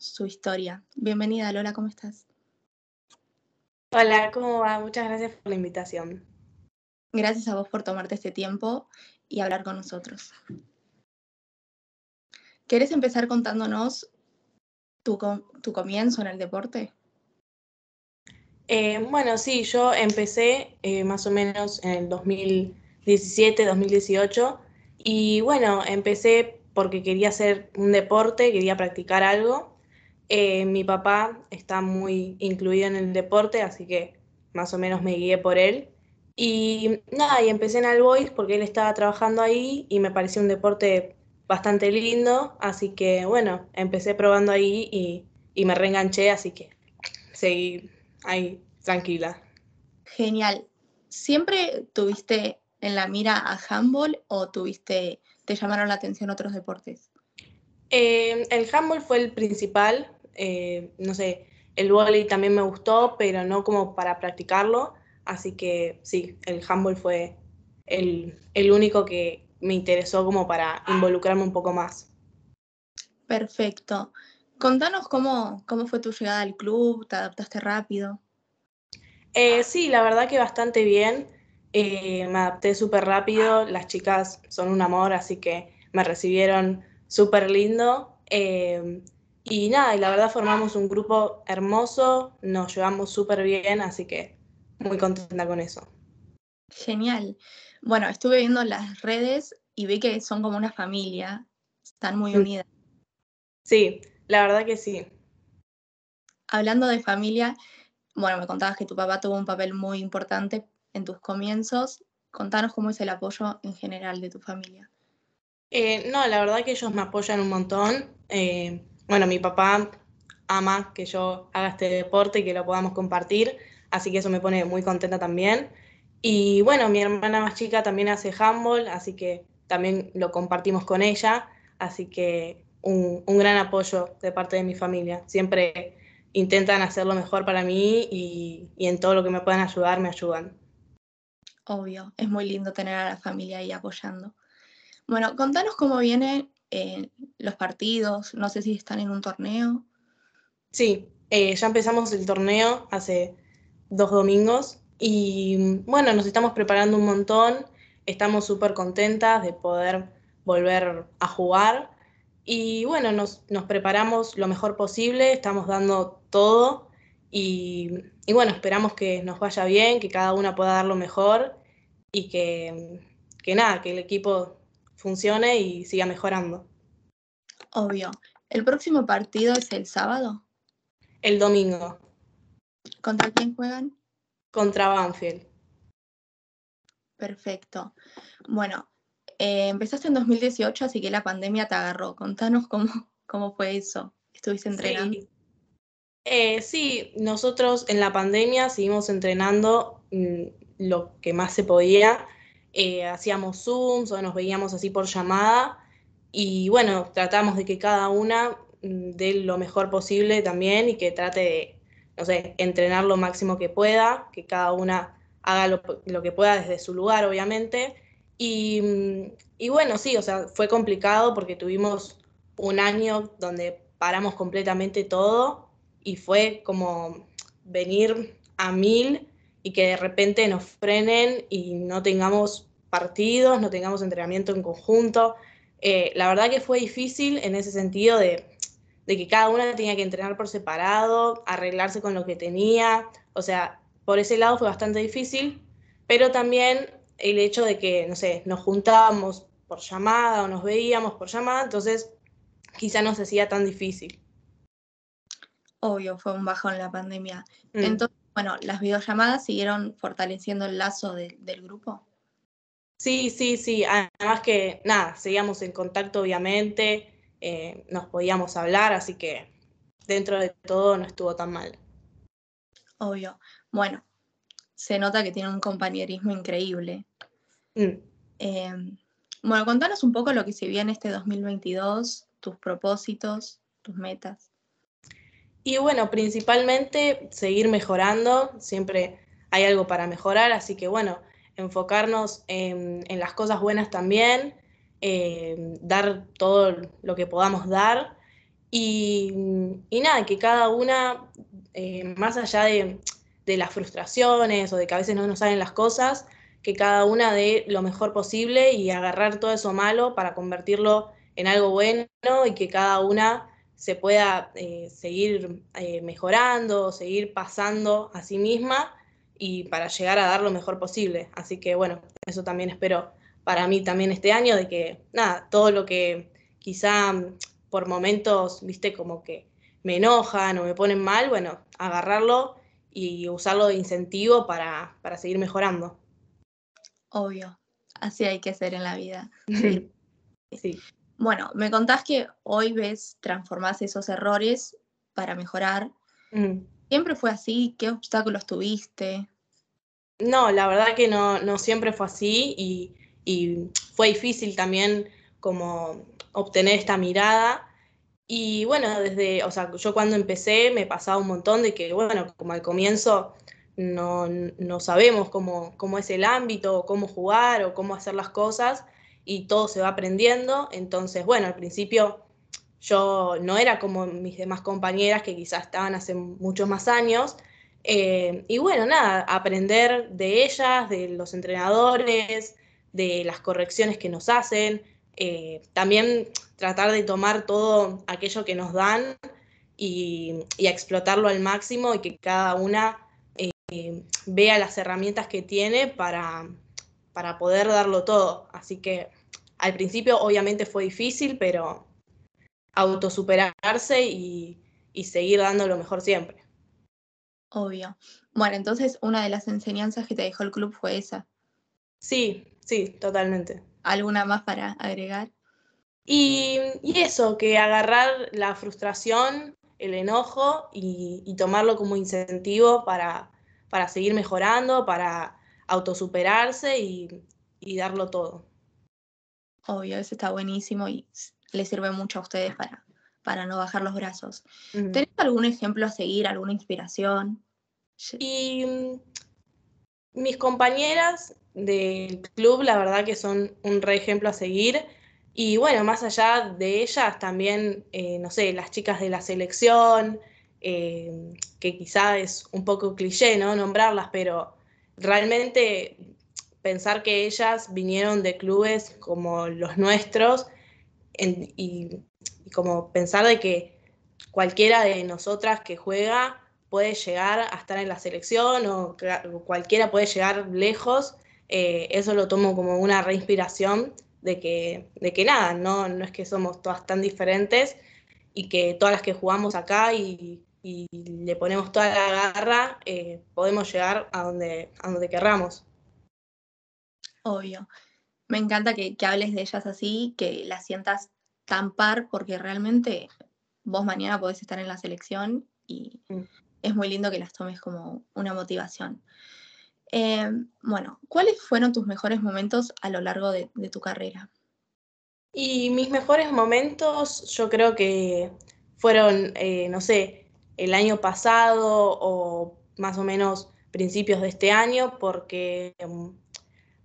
su historia. Bienvenida, Lola, ¿cómo estás? Hola, ¿cómo va? Muchas gracias por la invitación. Gracias a vos por tomarte este tiempo y hablar con nosotros. ¿Quieres empezar contándonos tu, comienzo en el deporte? Eh, bueno, sí, yo empecé eh, más o menos en el 2017, 2018 y bueno, empecé porque quería hacer un deporte, quería practicar algo eh, mi papá está muy incluido en el deporte, así que más o menos me guié por él. Y nada, y empecé en el Boys porque él estaba trabajando ahí y me pareció un deporte bastante lindo, así que bueno, empecé probando ahí y, me reenganché, así que seguí ahí tranquila. Genial. ¿Siempre tuviste en la mira a handball o tuviste, te llamaron la atención otros deportes? Eh, el handball fue el principal, eh, no sé, el volley también me gustó, pero no como para practicarlo, así que sí, el handball fue el, el único que me interesó como para involucrarme un poco más. Perfecto. Contanos cómo, cómo fue tu llegada al club, te adaptaste rápido. Eh, sí, la verdad que bastante bien. Eh, me adapté súper rápido, las chicas son un amor, así que me recibieron súper lindo. Y nada, y la verdad formamos un grupo hermoso, nos llevamos súper bien, así que muy contenta con eso. Genial. Bueno, estuve viendo las redes y vi que son como una familia, están muy mm. unidas. Sí, la verdad que sí. Hablando de familia, bueno, me contabas que tu papá tuvo un papel muy importante en tus comienzos. Contanos cómo es el apoyo en general de tu familia. Eh, no, la verdad que ellos me apoyan un montón. Eh, bueno, mi papá ama que yo haga este deporte y que lo podamos compartir, así que eso me pone muy contenta también. Y bueno, mi hermana más chica también hace handball, así que también lo compartimos con ella, así que un, gran apoyo de parte de mi familia. Siempre intentan hacer lo mejor para mí y, y, en todo lo que me puedan ayudar, me ayudan. Obvio, es muy lindo tener a la familia ahí apoyando. Bueno, contanos cómo viene eh, los partidos? No sé si están en un torneo. Sí, eh, ya empezamos el torneo hace dos domingos y mm, bueno, nos estamos preparando un montón, estamos súper contentas de poder volver a jugar y bueno, nos, nos preparamos lo mejor posible, estamos dando todo y, bueno, esperamos que nos vaya bien, que cada una pueda dar lo mejor y que, mm, que nada, que el equipo funcione y siga mejorando. Obvio. ¿El próximo partido es el sábado? El domingo. ¿Contra quién juegan? Contra Banfield. Perfecto. Bueno, eh, empezaste en 2018, así que la pandemia te agarró. Contanos cómo, cómo fue eso. ¿Estuviste entrenando? Eh, sí. nosotros en la pandemia seguimos entrenando mm, lo que más se podía eh, hacíamos Zooms o nos veíamos así por llamada y bueno, tratamos de que cada una mm, dé lo mejor posible también y que trate de, no sé, entrenar lo máximo que pueda, que cada una haga lo, que pueda desde su lugar, obviamente. Y, mm, y, bueno, sí, o sea, fue complicado porque tuvimos un año donde paramos completamente todo y fue como venir a mil y que de repente nos frenen y no tengamos partidos, no tengamos entrenamiento en conjunto. Eh, la verdad que fue difícil en ese sentido de, que cada una tenía que entrenar por separado, arreglarse con lo que tenía, o sea, por ese lado fue bastante difícil, pero también el hecho de que, no sé, nos juntábamos por llamada o nos veíamos por llamada, entonces quizá no se hacía tan difícil. Obvio, fue un bajo en la pandemia. Mm. Entonces, bueno, las videollamadas siguieron fortaleciendo el lazo del grupo. Sí, sí, sí. Además que, nada, seguíamos en contacto, obviamente, eh, nos podíamos hablar, así que dentro de todo no estuvo tan mal. Obvio. Bueno, se nota que tiene un compañerismo increíble. Mm. Eh, bueno, contanos un poco lo que se en este 2022, tus propósitos, tus metas. Y bueno, principalmente seguir mejorando, siempre hay algo para mejorar, así que bueno, enfocarnos en, las cosas buenas también, eh, dar todo lo que podamos dar y, nada, que cada una, eh, más allá de, de las frustraciones o de que a veces no nos salen las cosas, que cada una dé lo mejor posible y agarrar todo eso malo para convertirlo en algo bueno y que cada una se pueda eh, seguir eh, mejorando, seguir pasando a sí misma y para llegar a dar lo mejor posible. Así que bueno, eso también espero para mí también este año, de que nada, todo lo que quizá por momentos, viste, como que me enojan o me ponen mal, bueno, agarrarlo y usarlo de incentivo para, para seguir mejorando. Obvio, así hay que hacer en la vida. sí. sí. Bueno, me contás que hoy ves, transformás esos errores para mejorar. Mm. ¿Siempre fue así? ¿Qué obstáculos tuviste? No, la verdad que no, siempre fue así y, fue difícil también como obtener esta mirada. Y bueno, desde, o sea, yo cuando empecé me pasaba un montón de que, bueno, como al comienzo no, sabemos cómo, cómo es el ámbito, o cómo jugar o cómo hacer las cosas y todo se va aprendiendo. Entonces, bueno, al principio yo no era como mis demás compañeras que quizás estaban hace muchos más años. Eh, y bueno, nada, aprender de ellas, de los entrenadores, de las correcciones que nos hacen. Eh, también tratar de tomar todo aquello que nos dan y, explotarlo al máximo y que cada una eh, vea las herramientas que tiene para, para poder darlo todo. Así que al principio obviamente fue difícil, pero autosuperarse y, y seguir dando lo mejor siempre. Obvio. Bueno, entonces una de las enseñanzas que te dejó el club fue esa. Sí, sí, totalmente. ¿Alguna más para agregar? Y, eso, que agarrar la frustración, el enojo y, tomarlo como incentivo para seguir mejorando, para autosuperarse y, darlo todo. Obvio, eso está buenísimo y le sirve mucho a ustedes para, para no bajar los brazos. ¿Tenés algún ejemplo a seguir, alguna inspiración? Y mm, mis compañeras del club, la verdad que son un re ejemplo a seguir. Y bueno, más allá de ellas, también, eh, no sé, las chicas de la selección, eh, que quizá es un poco cliché, ¿no? Nombrarlas, pero realmente pensar que ellas vinieron de clubes como los nuestros y, como pensar de que cualquiera de nosotras que juega puede llegar a estar en la selección o, cualquiera puede llegar lejos, eh, eso lo tomo como una reinspiración de que, de que nada, no, no es que somos todas tan diferentes y que todas las que jugamos acá y, y le ponemos toda la garra, eh, podemos llegar a donde, a donde querramos. Obvio. Me encanta que, hables de ellas así, que las sientas tan par, porque realmente vos mañana podés estar en la selección y mm. es muy lindo que las tomes como una motivación. Eh, bueno, ¿cuáles fueron tus mejores momentos a lo largo de, tu carrera? Y mis mejores momentos yo creo que fueron, eh, no sé, el año pasado o más o menos principios de este año porque em,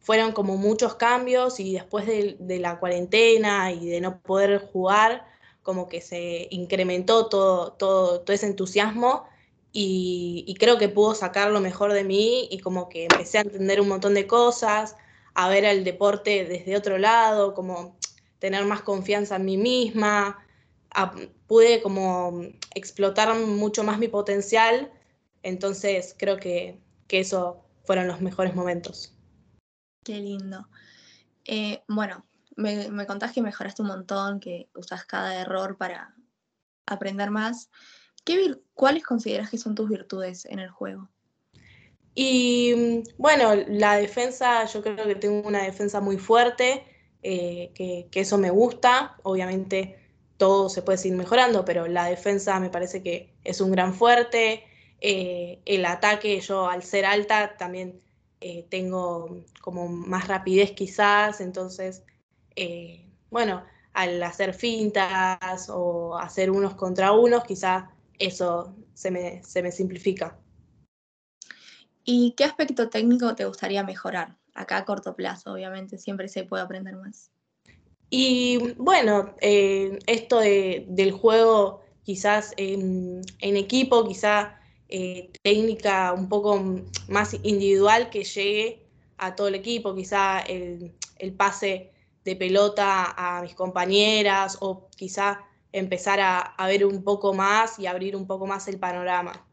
fueron como muchos cambios y después de, la cuarentena y de no poder jugar, como que se incrementó todo, todo, ese entusiasmo y, creo que pudo sacar lo mejor de mí y como que empecé a entender un montón de cosas, a ver el deporte desde otro lado, como tener más confianza en mí misma, pude como explotar mucho más mi potencial, entonces creo que, que eso fueron los mejores momentos. Qué lindo. Eh, bueno, me, me contás que mejoraste un montón, que usas cada error para aprender más. ¿Cuáles consideras que son tus virtudes en el juego? Y bueno, la defensa, yo creo que tengo una defensa muy fuerte, eh, que, eso me gusta. Obviamente todo se puede seguir mejorando, pero la defensa me parece que es un gran fuerte. Eh, el ataque, yo al ser alta también eh, tengo como más rapidez quizás, entonces, eh, bueno, al hacer fintas o hacer unos contra unos, quizás eso se se me simplifica. ¿Y qué aspecto técnico te gustaría mejorar? Acá a corto plazo, obviamente, siempre se puede aprender más. Y bueno, eh, esto del juego quizás en, equipo, quizás eh, técnica un poco más individual que llegue a todo el equipo, quizá el, pase de pelota a mis compañeras o quizá empezar a, ver un poco más y abrir un poco más el panorama.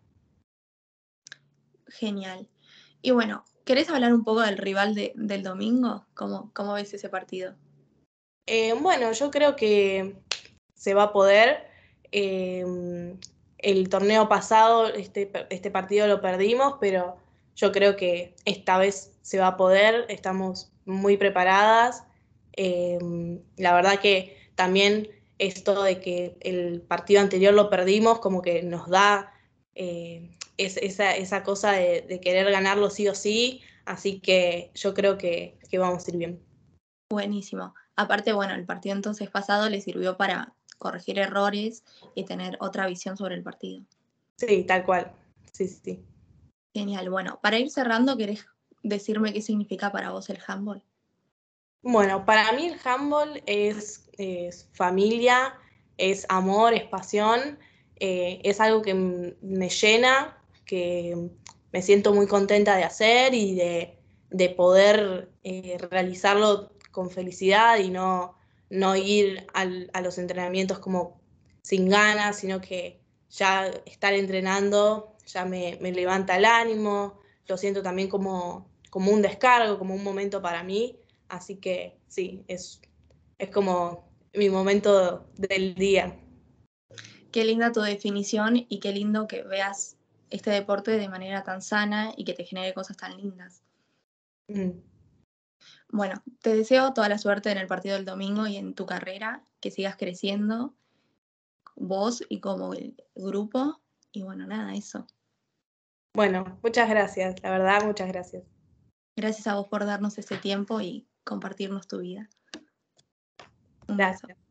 Genial. Y bueno, ¿querés hablar un poco del rival del domingo? ¿Cómo, ¿Cómo ves ese partido? Eh, bueno, yo creo que se va a poder. Eh, mm, el torneo pasado, este, este, partido lo perdimos, pero yo creo que esta vez se va a poder, estamos muy preparadas. Eh, mm, la verdad que también esto de que el partido anterior lo perdimos, como que nos da esa, cosa de, querer ganarlo sí o sí, así que yo creo que, que vamos a ir bien. Buenísimo. Aparte, bueno, el partido entonces pasado le sirvió para corregir errores y tener otra visión sobre el partido. Sí, tal cual. Sí, sí, Genial. Bueno, para ir cerrando, ¿querés decirme qué significa para vos el handball? Bueno, para mí el handball es, familia, es amor, es pasión, eh, es algo que me llena, que me siento muy contenta de hacer y de, poder eh, realizarlo con felicidad y no, no ir a los entrenamientos como sin ganas, sino que ya estar entrenando ya me, levanta el ánimo, lo siento también como, como un descargo, como un momento para mí, así que sí, es, es como mi momento del día. Qué linda tu definición y qué lindo que veas este deporte de manera tan sana y que te genere cosas tan lindas. Mm. Bueno, te deseo toda la suerte en el partido del domingo y en tu carrera, que sigas creciendo vos y como el grupo. Y bueno, nada, eso. Bueno, muchas gracias, la verdad, muchas gracias. Gracias a vos por darnos este tiempo y compartirnos tu vida. Un gracias.